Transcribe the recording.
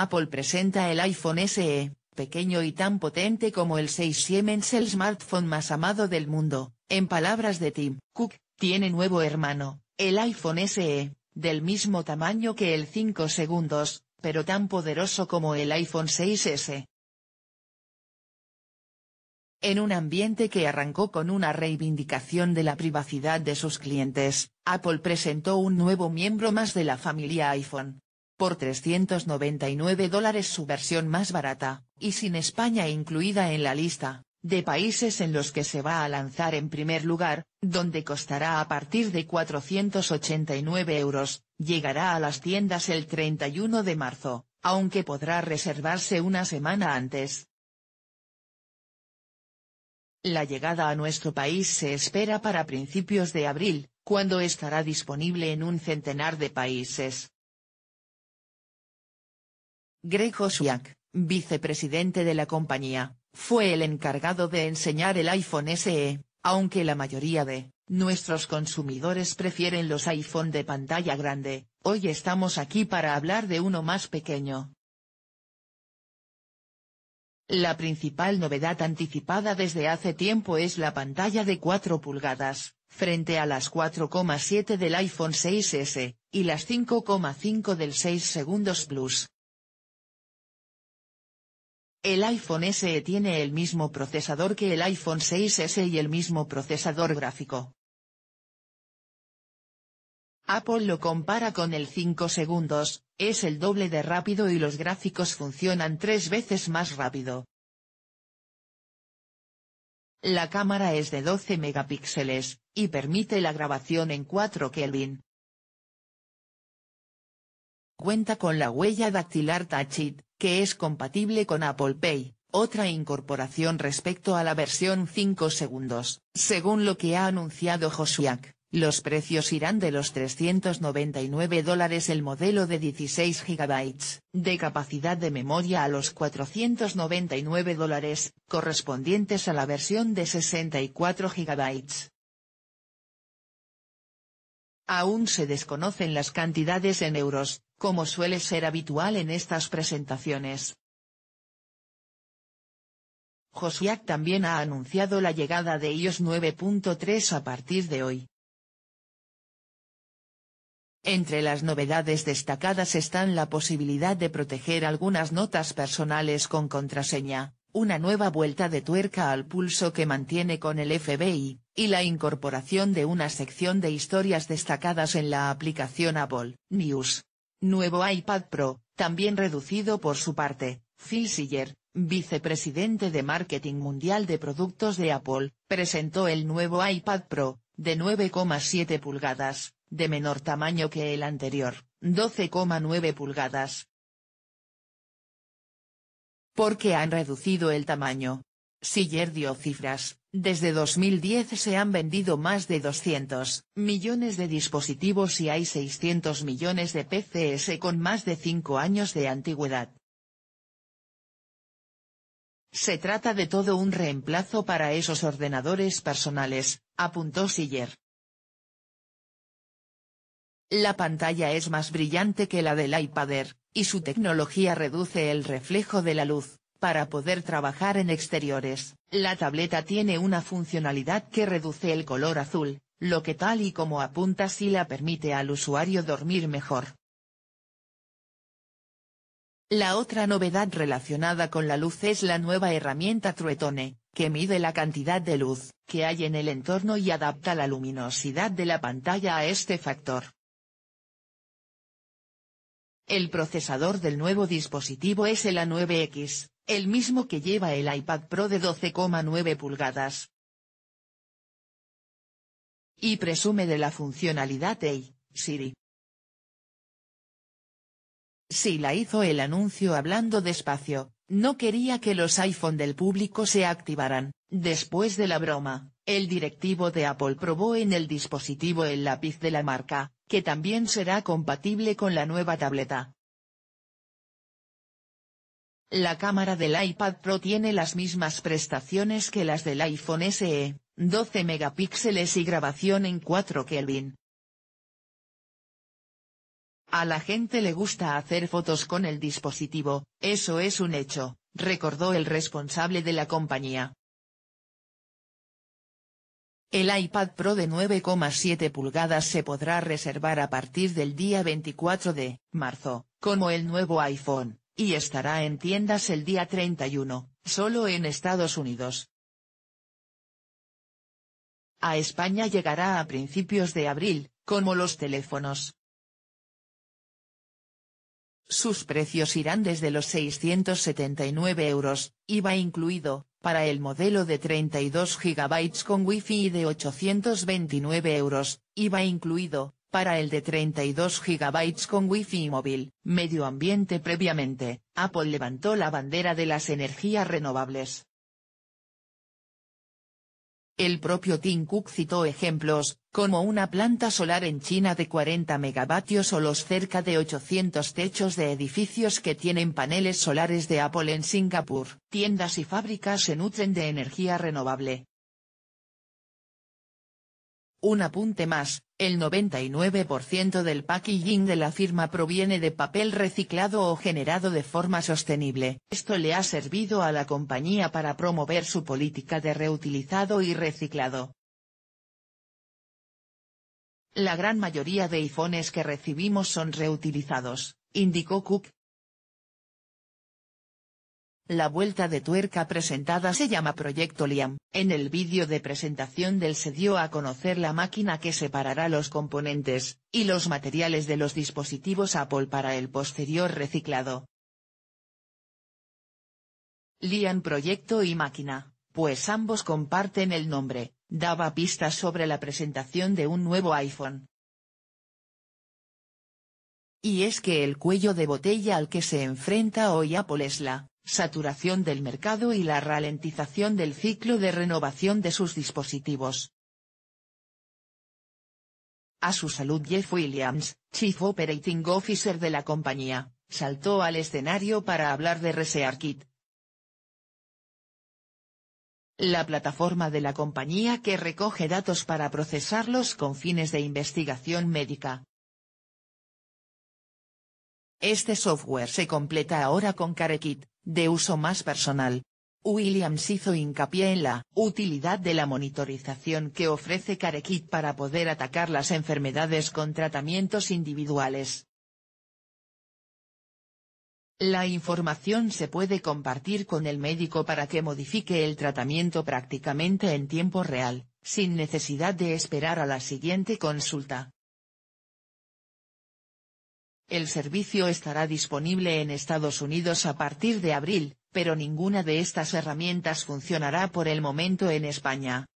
Apple presenta el iPhone SE, pequeño y tan potente como el 6 Siemens el smartphone más amado del mundo, en palabras de Tim Cook, tiene nuevo hermano, el iPhone SE, del mismo tamaño que el 5 segundos, pero tan poderoso como el iPhone 6S. En un ambiente que arrancó con una reivindicación de la privacidad de sus clientes, Apple presentó un nuevo miembro más de la familia iPhone, por 399 dólares su versión más barata, y sin España incluida en la lista, de países en los que se va a lanzar en primer lugar, donde costará a partir de 489 euros, llegará a las tiendas el 31 de marzo, aunque podrá reservarse una semana antes. La llegada a nuestro país se espera para principios de abril, cuando estará disponible en un centenar de países, Greg vicepresidente de la compañía, fue el encargado de enseñar el iPhone SE, aunque la mayoría de nuestros consumidores prefieren los iPhone de pantalla grande, hoy estamos aquí para hablar de uno más pequeño. La principal novedad anticipada desde hace tiempo es la pantalla de 4 pulgadas, frente a las 4,7 del iPhone 6S, y las 5,5 del 6 segundos Plus. El iPhone SE tiene el mismo procesador que el iPhone 6S y el mismo procesador gráfico. Apple lo compara con el 5 segundos, es el doble de rápido y los gráficos funcionan tres veces más rápido. La cámara es de 12 megapíxeles, y permite la grabación en 4 Kelvin. Cuenta con la huella dactilar Touch que es compatible con Apple Pay, otra incorporación respecto a la versión 5 segundos. Según lo que ha anunciado Josuac, los precios irán de los 399 dólares el modelo de 16 GB de capacidad de memoria a los 499 dólares, correspondientes a la versión de 64 GB. Aún se desconocen las cantidades en euros, como suele ser habitual en estas presentaciones. Josiak también ha anunciado la llegada de iOS 9.3 a partir de hoy. Entre las novedades destacadas están la posibilidad de proteger algunas notas personales con contraseña, una nueva vuelta de tuerca al pulso que mantiene con el FBI, y la incorporación de una sección de historias destacadas en la aplicación Apple News. Nuevo iPad Pro, también reducido por su parte, Phil Siller, vicepresidente de Marketing Mundial de Productos de Apple, presentó el nuevo iPad Pro, de 9,7 pulgadas, de menor tamaño que el anterior, 12,9 pulgadas. ¿Por qué han reducido el tamaño? Siller dio cifras, desde 2010 se han vendido más de 200 millones de dispositivos y hay 600 millones de PCS con más de 5 años de antigüedad. Se trata de todo un reemplazo para esos ordenadores personales, apuntó Siller. La pantalla es más brillante que la del iPad Air, y su tecnología reduce el reflejo de la luz. Para poder trabajar en exteriores, la tableta tiene una funcionalidad que reduce el color azul, lo que tal y como apunta sí la permite al usuario dormir mejor. La otra novedad relacionada con la luz es la nueva herramienta Truetone, que mide la cantidad de luz que hay en el entorno y adapta la luminosidad de la pantalla a este factor. El procesador del nuevo dispositivo es el A9X, el mismo que lleva el iPad Pro de 12,9 pulgadas. Y presume de la funcionalidad Hey, Siri. Si la hizo el anuncio hablando despacio, no quería que los iPhone del público se activaran. Después de la broma, el directivo de Apple probó en el dispositivo el lápiz de la marca, que también será compatible con la nueva tableta. La cámara del iPad Pro tiene las mismas prestaciones que las del iPhone SE, 12 megapíxeles y grabación en 4 Kelvin. A la gente le gusta hacer fotos con el dispositivo, eso es un hecho, recordó el responsable de la compañía. El iPad Pro de 9,7 pulgadas se podrá reservar a partir del día 24 de marzo, como el nuevo iPhone y estará en tiendas el día 31, solo en Estados Unidos. A España llegará a principios de abril, como los teléfonos. Sus precios irán desde los 679 euros, IVA incluido, para el modelo de 32 GB con Wi-Fi y de 829 euros, IVA incluido, para el de 32 GB con Wi-Fi móvil. Medio ambiente Previamente, Apple levantó la bandera de las energías renovables. El propio Tim Cook citó ejemplos, como una planta solar en China de 40 megavatios o los cerca de 800 techos de edificios que tienen paneles solares de Apple en Singapur. Tiendas y fábricas se nutren de energía renovable, un apunte más, el 99% del packaging de la firma proviene de papel reciclado o generado de forma sostenible. Esto le ha servido a la compañía para promover su política de reutilizado y reciclado. La gran mayoría de iPhones que recibimos son reutilizados, indicó Cook, la vuelta de tuerca presentada se llama Proyecto Liam. En el vídeo de presentación del se dio a conocer la máquina que separará los componentes, y los materiales de los dispositivos Apple para el posterior reciclado. Liam Proyecto y Máquina, pues ambos comparten el nombre, daba pistas sobre la presentación de un nuevo iPhone. Y es que el cuello de botella al que se enfrenta hoy Apple es la saturación del mercado y la ralentización del ciclo de renovación de sus dispositivos. A su salud Jeff Williams, Chief Operating Officer de la compañía, saltó al escenario para hablar de ResearchKit. La plataforma de la compañía que recoge datos para procesarlos con fines de investigación médica. Este software se completa ahora con CareKit, de uso más personal. Williams hizo hincapié en la utilidad de la monitorización que ofrece CareKit para poder atacar las enfermedades con tratamientos individuales. La información se puede compartir con el médico para que modifique el tratamiento prácticamente en tiempo real, sin necesidad de esperar a la siguiente consulta. El servicio estará disponible en Estados Unidos a partir de abril, pero ninguna de estas herramientas funcionará por el momento en España.